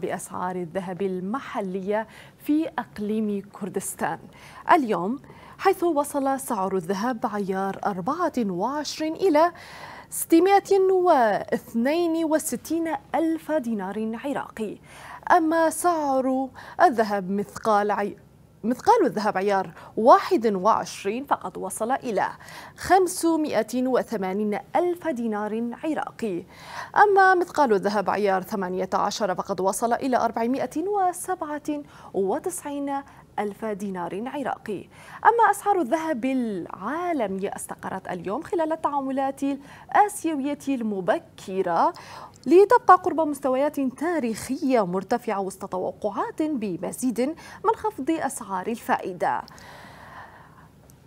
بأسعار الذهب المحلية في أقليم كردستان اليوم حيث وصل سعر الذهب عيار 24 إلى 662 ألف دينار عراقي أما سعر الذهب مثقال مثقال الذهب عيار 21 فقد وصل إلى 580 ألف دينار عراقي أما مثقال الذهب عيار 18 فقد وصل إلى 497 ألف دينار عراقي أما أسعار الذهب العالمية استقرت اليوم خلال التعاملات الآسيوية المبكرة لتبقى قرب مستويات تاريخية مرتفعة وسط توقعات بمزيد من خفض أسعار الفائدة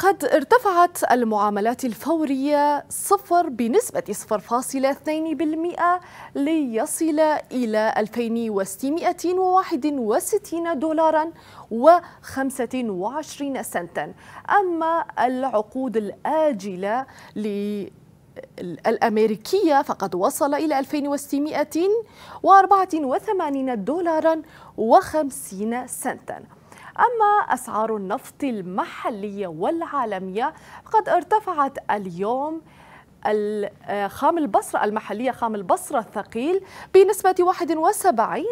قد ارتفعت المعاملات الفورية صفر بنسبة 0.2% ليصل إلى 2661 دولارا و25 سنتا أما العقود الآجلة الأمريكية فقد وصل إلى 2684 دولارا و50 سنتا أما أسعار النفط المحلية والعالمية قد ارتفعت اليوم خام البصرة المحلية خام البصرة الثقيل بنسبة 71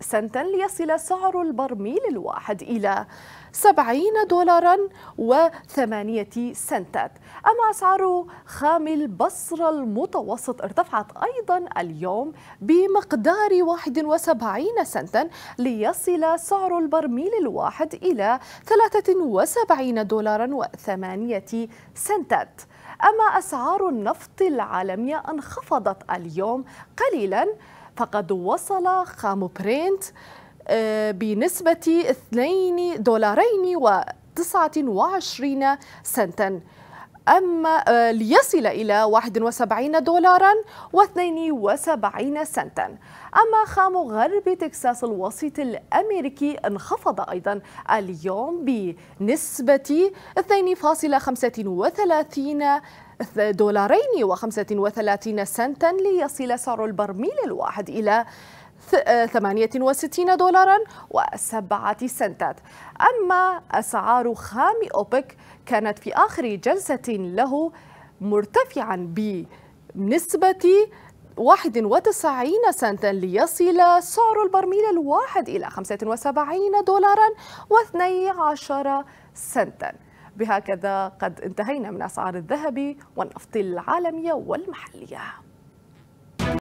سنتا ليصل سعر البرميل الواحد إلى 70 دولارا و8 سنتات أما أسعار خام البصرة المتوسط ارتفعت أيضا اليوم بمقدار 71 سنتا ليصل سعر البرميل الواحد إلى 73 دولارا و8 سنتات أما أسعار النفط أمم العالمية انخفضت اليوم قليلا فقد وصل خام برينت آه، بنسبة 2 دولارين و29 سنتا أما آه، ليصل إلى 71 دولارا و72 سنتا أما خام غرب تكساس الوسيط الأمريكي انخفض أيضا اليوم بنسبة 2.35 دولارين و35 سنتا ليصل سعر البرميل الواحد إلى 68 دولارا و7 سنتات أما أسعار خام أوبك كانت في آخر جلسة له مرتفعا بنسبة 91 سنتا ليصل سعر البرميل الواحد إلى 75 دولارا و12 سنتا بهكذا قد انتهينا من أسعار الذهب والنفط العالمية والمحلية